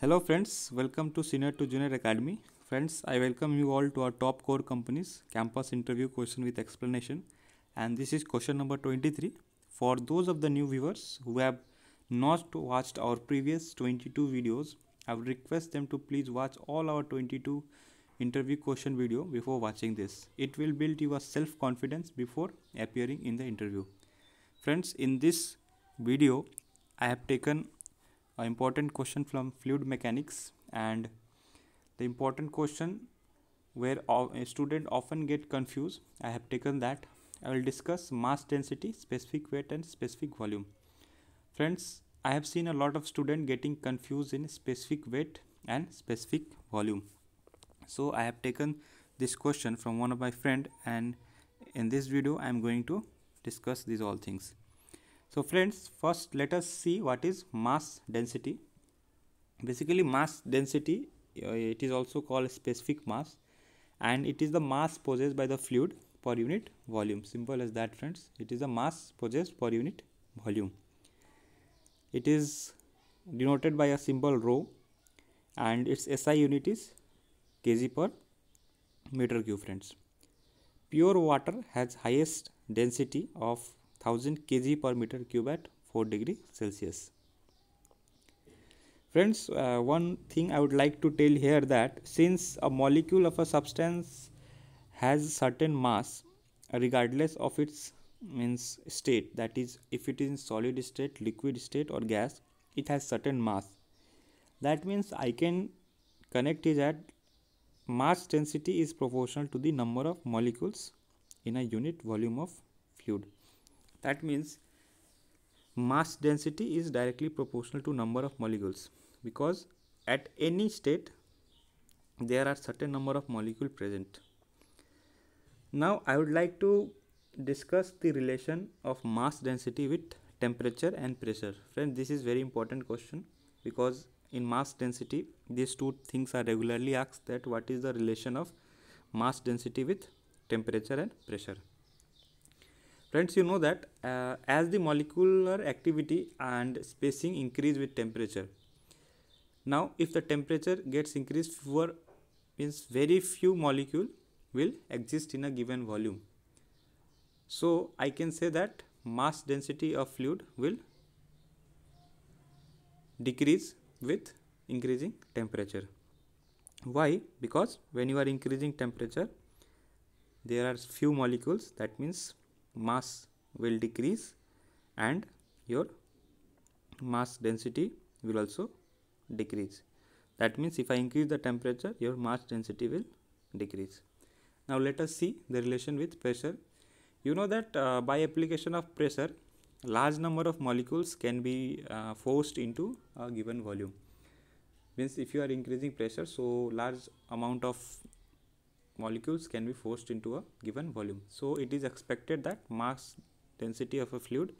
Hello friends, welcome to Senior to Junior Academy. Friends, I welcome you all to our top core companies campus interview question with explanation and this is question number 23. For those of the new viewers who have not watched our previous 22 videos, I would request them to please watch all our 22 interview question video before watching this. It will build your self-confidence before appearing in the interview. Friends, in this video, I have taken an important question from fluid mechanics and the important question where a student often get confused i have taken that i will discuss mass density specific weight and specific volume friends i have seen a lot of student getting confused in specific weight and specific volume so i have taken this question from one of my friend and in this video i am going to discuss these all things so friends, first let us see what is mass density. Basically mass density, uh, it is also called specific mass and it is the mass possessed by the fluid per unit volume. Simple as that friends, it is the mass possessed per unit volume. It is denoted by a symbol rho and its SI unit is kg per meter cube friends. Pure water has highest density of 1000 kg per meter cube at 4 degree Celsius. Friends, uh, one thing I would like to tell here that since a molecule of a substance has certain mass regardless of its means state that is if it is in solid state liquid state or gas it has certain mass that means i can connect is that mass density is proportional to the number of molecules in a unit volume of fluid that means mass density is directly proportional to number of molecules because at any state there are certain number of molecule present now i would like to discuss the relation of mass density with temperature and pressure Friend, this is very important question because in mass density these two things are regularly asked that what is the relation of mass density with temperature and pressure Friends, you know that uh, as the molecular activity and spacing increase with temperature. Now, if the temperature gets increased fewer means very few molecule will exist in a given volume. So, I can say that mass density of fluid will decrease with increasing temperature. Why? Because when you are increasing temperature, there are few molecules that means mass will decrease and your mass density will also decrease. That means if I increase the temperature, your mass density will decrease. Now let us see the relation with pressure. You know that uh, by application of pressure, large number of molecules can be uh, forced into a given volume. Means if you are increasing pressure, so large amount of molecules can be forced into a given volume. So it is expected that mass density of a fluid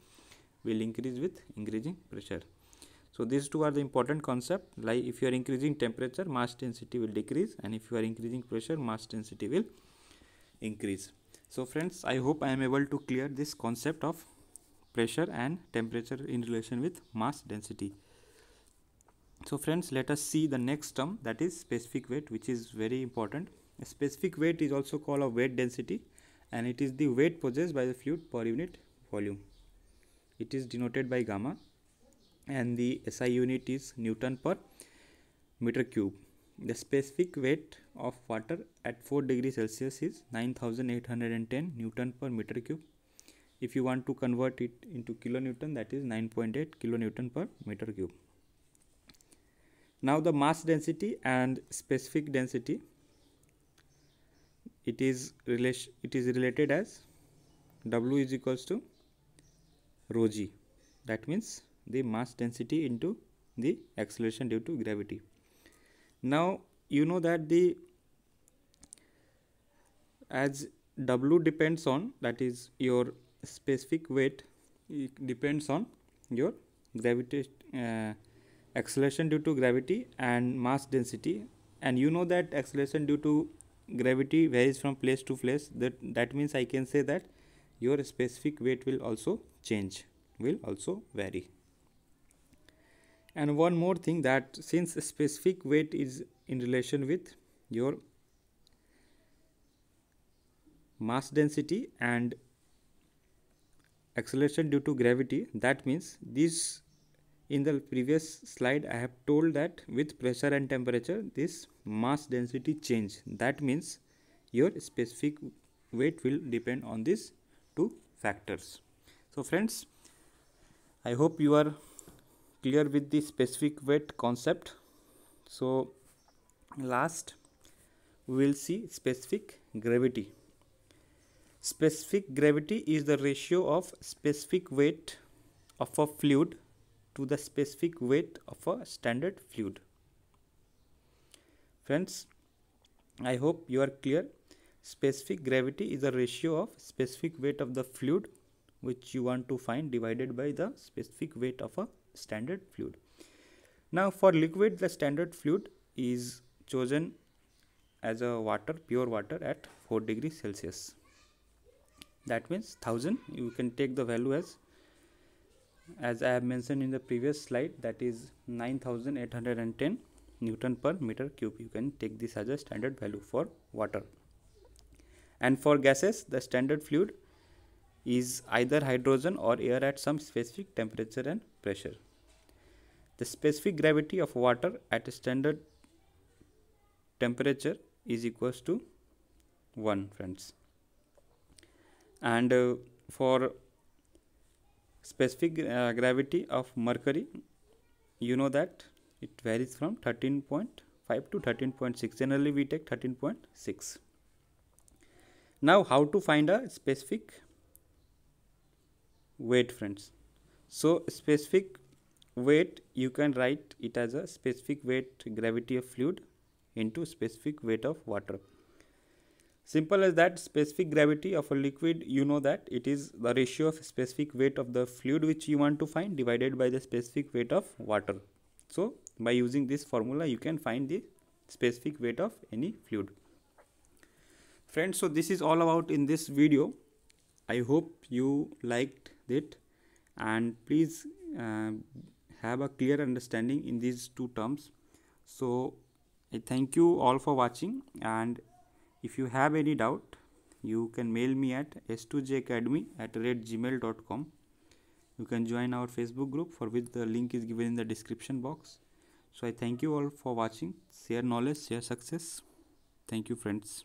will increase with increasing pressure. So these two are the important concept like if you are increasing temperature mass density will decrease and if you are increasing pressure mass density will increase. So friends I hope I am able to clear this concept of pressure and temperature in relation with mass density. So friends let us see the next term that is specific weight which is very important. A specific weight is also called a weight density and it is the weight possessed by the fluid per unit volume. It is denoted by gamma and the SI unit is Newton per meter cube. The specific weight of water at 4 degrees Celsius is 9810 Newton per meter cube. If you want to convert it into kilonewton that is 9.8 kilonewton per meter cube. Now the mass density and specific density it is relation it is related as W is equals to rho g that means the mass density into the acceleration due to gravity. Now you know that the as W depends on that is your specific weight it depends on your gravity uh, acceleration due to gravity and mass density and you know that acceleration due to gravity varies from place to place that that means i can say that your specific weight will also change will also vary and one more thing that since specific weight is in relation with your mass density and acceleration due to gravity that means this in the previous slide I have told that with pressure and temperature this mass density change that means your specific weight will depend on these two factors. So friends I hope you are clear with the specific weight concept. So last we will see specific gravity. Specific gravity is the ratio of specific weight of a fluid to the specific weight of a standard fluid. Friends, I hope you are clear. Specific gravity is a ratio of specific weight of the fluid which you want to find divided by the specific weight of a standard fluid. Now for liquid the standard fluid is chosen as a water pure water at 4 degrees Celsius. That means 1000 you can take the value as as I have mentioned in the previous slide that is 9810 Newton per meter cube you can take this as a standard value for water and for gases the standard fluid is either hydrogen or air at some specific temperature and pressure the specific gravity of water at standard temperature is equals to 1 friends and uh, for specific uh, gravity of mercury you know that it varies from 13.5 to 13.6 generally we take 13.6 now how to find a specific weight friends so specific weight you can write it as a specific weight gravity of fluid into specific weight of water Simple as that, specific gravity of a liquid, you know that it is the ratio of specific weight of the fluid which you want to find divided by the specific weight of water. So, by using this formula, you can find the specific weight of any fluid. Friends, so this is all about in this video. I hope you liked it and please uh, have a clear understanding in these two terms. So, I thank you all for watching and if you have any doubt you can mail me at s2jacademy at redgmail.com you can join our facebook group for which the link is given in the description box so i thank you all for watching share knowledge share success thank you friends